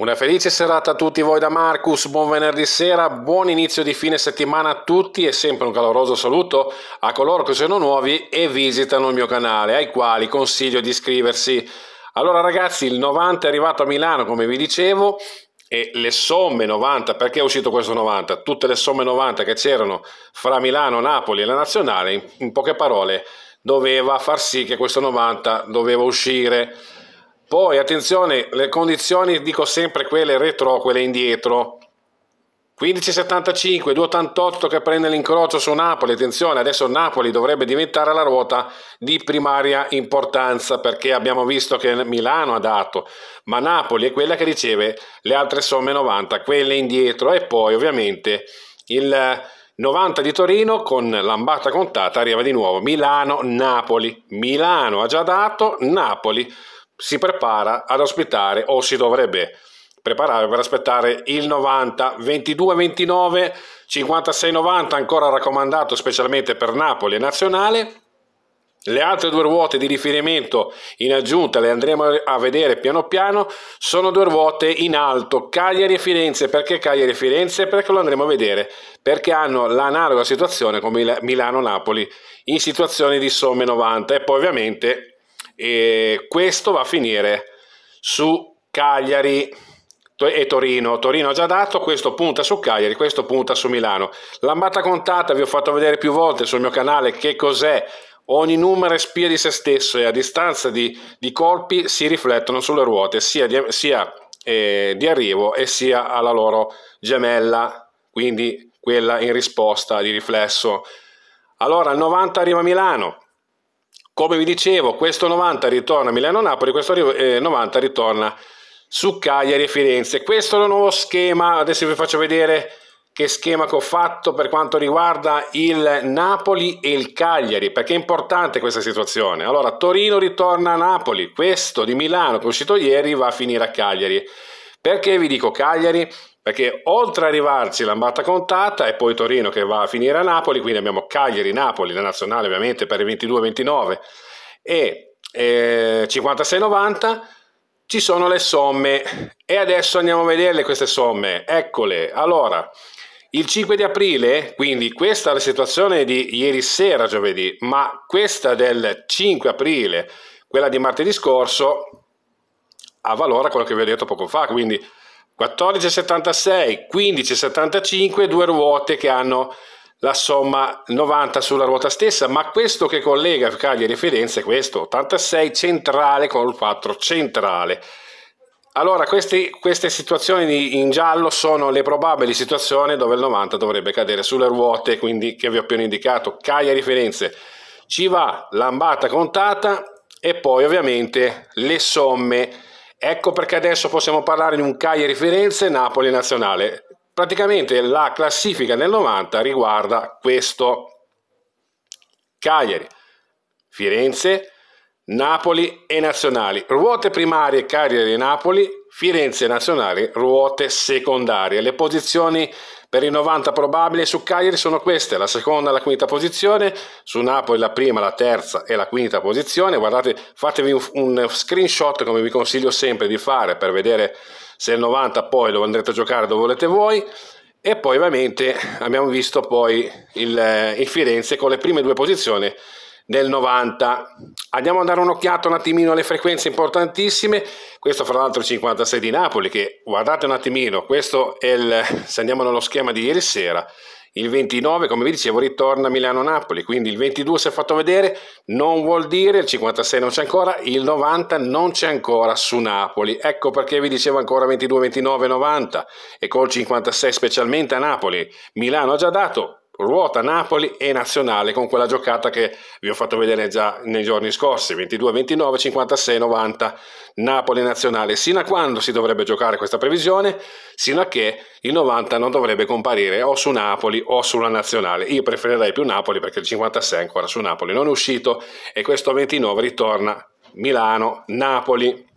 Una felice serata a tutti voi da Marcus, buon venerdì sera, buon inizio di fine settimana a tutti e sempre un caloroso saluto a coloro che sono nuovi e visitano il mio canale, ai quali consiglio di iscriversi. Allora ragazzi, il 90 è arrivato a Milano come vi dicevo e le somme 90, perché è uscito questo 90? Tutte le somme 90 che c'erano fra Milano, Napoli e la Nazionale, in poche parole, doveva far sì che questo 90 doveva uscire. Poi attenzione, le condizioni dico sempre quelle retro, quelle indietro. 15,75, 2,88 che prende l'incrocio su Napoli, attenzione adesso Napoli dovrebbe diventare la ruota di primaria importanza perché abbiamo visto che Milano ha dato, ma Napoli è quella che riceve le altre somme 90, quelle indietro e poi ovviamente il 90 di Torino con l'ambata contata arriva di nuovo Milano-Napoli, Milano ha già dato, Napoli si prepara ad ospitare o si dovrebbe preparare per aspettare il 90 22 29 56 90 ancora raccomandato specialmente per Napoli e Nazionale le altre due ruote di riferimento in aggiunta le andremo a vedere piano piano, sono due ruote in alto, Cagliari e Firenze, perché Cagliari e Firenze? Perché lo andremo a vedere, perché hanno l'analoga situazione come Milano-Napoli in situazione di somme 90 e poi ovviamente e questo va a finire su Cagliari e Torino. Torino ha già dato, questo punta su Cagliari, questo punta su Milano. L'ambata contata vi ho fatto vedere più volte sul mio canale che cos'è. Ogni numero è spia di se stesso e a distanza di, di colpi si riflettono sulle ruote sia, di, sia eh, di arrivo e sia alla loro gemella, quindi quella in risposta di riflesso. Allora al 90 arriva Milano, come vi dicevo, questo 90 ritorna a Milano-Napoli, questo 90 eh, ritorna su Cagliari e Firenze. Questo è il nuovo schema, adesso vi faccio vedere che schema che ho fatto per quanto riguarda il Napoli e il Cagliari, perché è importante questa situazione. Allora, Torino ritorna a Napoli, questo di Milano che è uscito ieri va a finire a Cagliari. Perché vi dico Cagliari? perché oltre ad arrivarci l'ambata contata e poi Torino che va a finire a Napoli, quindi abbiamo Cagliari-Napoli, la nazionale ovviamente per il 22-29 e eh, 56-90, ci sono le somme e adesso andiamo a vederle queste somme, eccole, allora il 5 di aprile, quindi questa è la situazione di ieri sera giovedì, ma questa del 5 aprile, quella di martedì scorso, avvalora quello che vi ho detto poco fa, quindi 14,76, 15,75, due ruote che hanno la somma 90 sulla ruota stessa, ma questo che collega Cagliari e Firenze è questo, 86 centrale con il 4 centrale. Allora, questi, queste situazioni in giallo sono le probabili situazioni dove il 90 dovrebbe cadere sulle ruote, quindi che vi ho appena indicato, Cagliari-Firenze. Ci va lambata contata e poi ovviamente le somme Ecco perché adesso possiamo parlare di un Cagliari-Firenze-Napoli nazionale. Praticamente la classifica nel 90 riguarda questo. Cagliari, Firenze, Napoli e Nazionali. Ruote primarie Cagliari e Napoli, Firenze Nazionale, ruote secondarie. Le posizioni per il 90 probabili su Cagliari sono queste, la seconda e la quinta posizione, su Napoli la prima, la terza e la quinta posizione. Guardate, fatevi un, un screenshot come vi consiglio sempre di fare per vedere se il 90 poi lo andrete a giocare dove volete voi. E poi ovviamente abbiamo visto poi il, eh, il Firenze con le prime due posizioni del 90. Andiamo a dare un'occhiata un attimino alle frequenze importantissime, questo fra l'altro il 56 di Napoli, che guardate un attimino, questo è il, se andiamo nello schema di ieri sera, il 29 come vi dicevo ritorna Milano-Napoli, quindi il 22 si è fatto vedere, non vuol dire, il 56 non c'è ancora, il 90 non c'è ancora su Napoli, ecco perché vi dicevo ancora 22, 29, 90 e col 56 specialmente a Napoli, Milano ha già dato, ruota Napoli e Nazionale con quella giocata che vi ho fatto vedere già nei giorni scorsi, 22-29, 56-90 Napoli Nazionale, sino a quando si dovrebbe giocare questa previsione, sino a che il 90 non dovrebbe comparire o su Napoli o sulla Nazionale, io preferirei più Napoli perché il 56 è ancora su Napoli non è uscito e questo 29 ritorna Milano-Napoli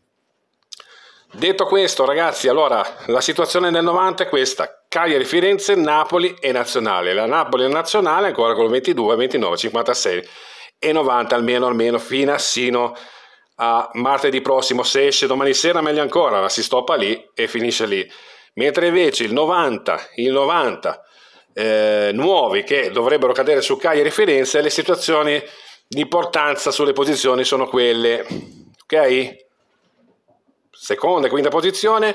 Detto questo, ragazzi, allora la situazione nel 90 è questa: Cagliari, Firenze, Napoli e Nazionale. La Napoli e Nazionale ancora con 22, 29, 56 e 90 almeno, almeno fino a sino a martedì prossimo. Se esce domani sera, meglio ancora, la si stoppa lì e finisce lì. Mentre invece il 90, il 90 eh, nuovi che dovrebbero cadere su Cagliari e Firenze, le situazioni di importanza sulle posizioni sono quelle. Ok? seconda e quinta posizione,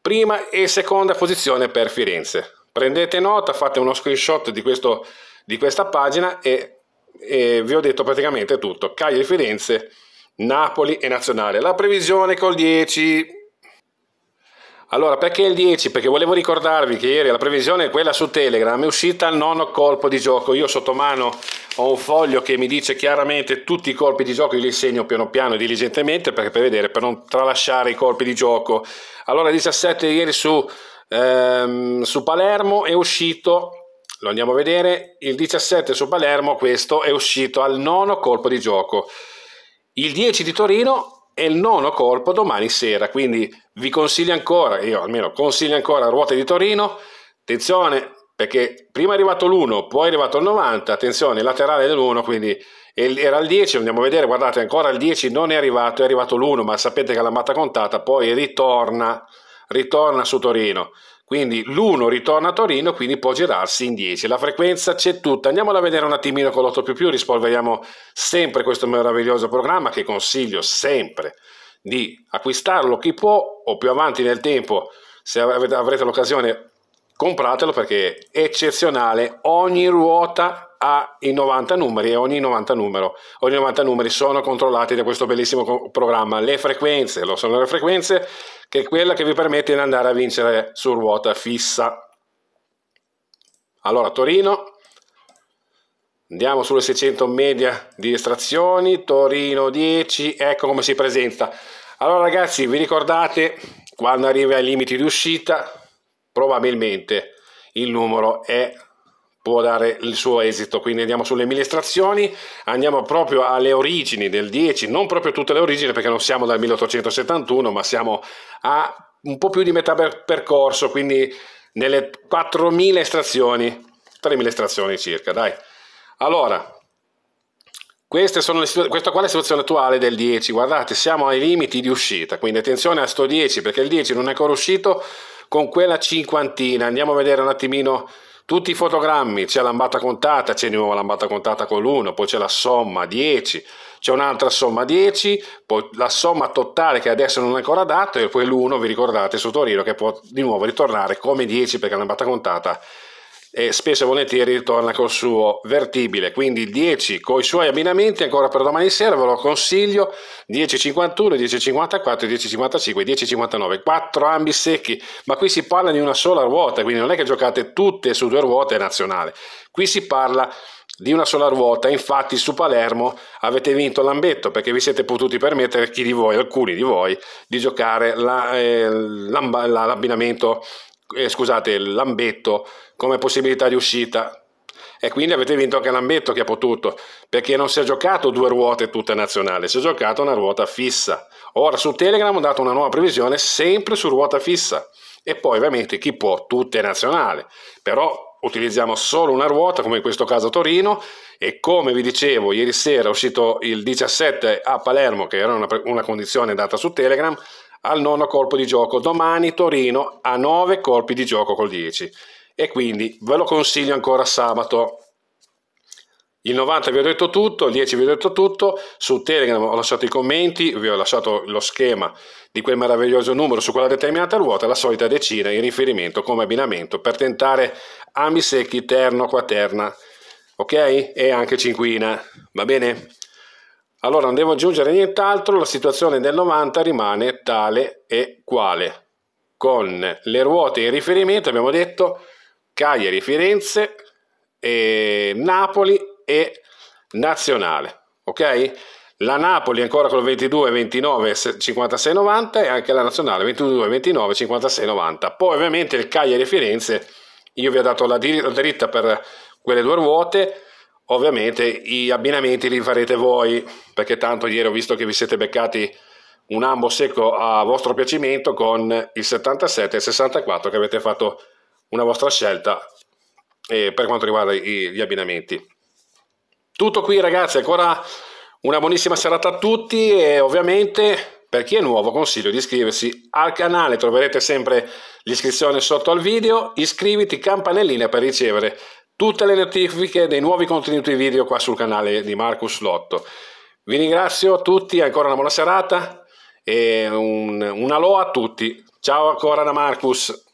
prima e seconda posizione per Firenze. Prendete nota, fate uno screenshot di, questo, di questa pagina e, e, vi ho detto praticamente tutto. Cagliari, Firenze, Napoli e Nazionale. La previsione col 10 allora, perché il 10? Perché volevo ricordarvi che ieri la previsione, è quella su Telegram, è uscita al nono colpo di gioco. Io sotto mano ho un foglio che mi dice chiaramente tutti i colpi di gioco, io li segno piano piano e diligentemente perché per vedere, per non tralasciare i colpi di gioco. Allora, 17 ieri su, ehm, su Palermo è uscito lo andiamo a vedere, il 17 su Palermo questo è uscito al nono colpo di gioco, il 10 di Torino e il nono colpo domani sera, quindi vi consiglio ancora, io almeno consiglio ancora Ruote di Torino, attenzione perché prima è arrivato l'1, poi è arrivato il 90, attenzione, laterale dell'1, quindi era il 10, andiamo a vedere, guardate, ancora il 10 non è arrivato, è arrivato l'1, ma sapete che l'ha matta contata, poi ritorna, ritorna su Torino. Quindi l'1 ritorna a Torino, quindi può girarsi in 10. La frequenza c'è tutta. Andiamola a vedere un attimino con l'8 più più, rispolveriamo sempre questo meraviglioso programma che consiglio sempre di acquistarlo chi può o più avanti nel tempo, se avrete l'occasione, compratelo perché è eccezionale. Ogni ruota ha i 90 numeri e ogni 90, numero, ogni 90 numeri sono controllati da questo bellissimo programma. Le frequenze, lo sono le frequenze, che è quella che vi permette di andare a vincere su ruota fissa. Allora, Torino, andiamo sulle 600 media di estrazioni, Torino 10, ecco come si presenta. Allora ragazzi, vi ricordate quando arriva ai limiti di uscita? Probabilmente il numero è può dare il suo esito. Quindi andiamo sulle amministrazioni, andiamo proprio alle origini del 10, non proprio tutte le origini perché non siamo dal 1871, ma siamo a un po' più di metà percorso, quindi nelle 4.000 estrazioni, 3.000 estrazioni circa, dai. Allora, queste sono le, questa qua è la situazione attuale del 10, guardate, siamo ai limiti di uscita, quindi attenzione a sto 10 perché il 10 non è ancora uscito con quella cinquantina, andiamo a vedere un attimino tutti i fotogrammi, c'è lambata contata, c'è di nuovo lambata contata con l'1, poi c'è la somma 10, c'è un'altra somma 10, poi la somma totale che adesso non è ancora data e poi l'1 vi ricordate su Torino che può di nuovo ritornare come 10 perché è lambata contata e spesso e volentieri ritorna col suo vertibile, quindi 10 con i suoi abbinamenti ancora per domani sera ve lo consiglio 10.51, 10.54, 10.55, 10.59, 4 ambi secchi, ma qui si parla di una sola ruota, quindi non è che giocate tutte su due ruote nazionale, qui si parla di una sola ruota. Infatti su Palermo avete vinto l'ambetto perché vi siete potuti permettere, chi di voi, alcuni di voi, di giocare la, eh, l'abbinamento, eh, scusate, l'ambetto come possibilità di uscita e quindi avete vinto anche l'ambetto che ha potuto, perché non si è giocato due ruote tutte nazionale, si è giocata una ruota fissa. Ora su Telegram ho dato una nuova previsione sempre su ruota fissa e poi ovviamente chi può tutte nazionale, però utilizziamo solo una ruota come in questo caso Torino e come vi dicevo ieri sera è uscito il 17 a Palermo che era una, una condizione data su Telegram al nono colpo di gioco, domani Torino a 9 colpi di gioco col 10 e quindi ve lo consiglio ancora sabato. Il 90 vi ho detto tutto, il 10 vi ho detto tutto, su Telegram ho lasciato i commenti, vi ho lasciato lo schema di quel meraviglioso numero su quella determinata ruota, la solita decina in riferimento come abbinamento per tentare ami secchi, terno, quaterna, ok? E anche cinquina, va bene? Allora non devo aggiungere nient'altro, la situazione del 90 rimane tale e quale. Con le ruote in riferimento abbiamo detto Cagliari, Firenze, e Napoli e Nazionale, ok? La Napoli ancora con 22, 29, 56, 90 e anche la Nazionale 22, 29, 56, 90. Poi ovviamente il Cagliari Firenze, io vi ho dato la dritta per quelle due ruote, ovviamente gli abbinamenti li farete voi, perché tanto ieri ho visto che vi siete beccati un ambo secco a vostro piacimento con il 77 e il 64 che avete fatto una vostra scelta eh, per quanto riguarda i, gli abbinamenti. Tutto qui ragazzi, ancora una buonissima serata a tutti e ovviamente per chi è nuovo consiglio di iscriversi al canale, troverete sempre l'iscrizione sotto al video, iscriviti campanellina per ricevere tutte le notifiche dei nuovi contenuti video qua sul canale di Marcus Lotto. Vi ringrazio a tutti, ancora una buona serata e un, un allo a tutti. Ciao ancora da Marcus.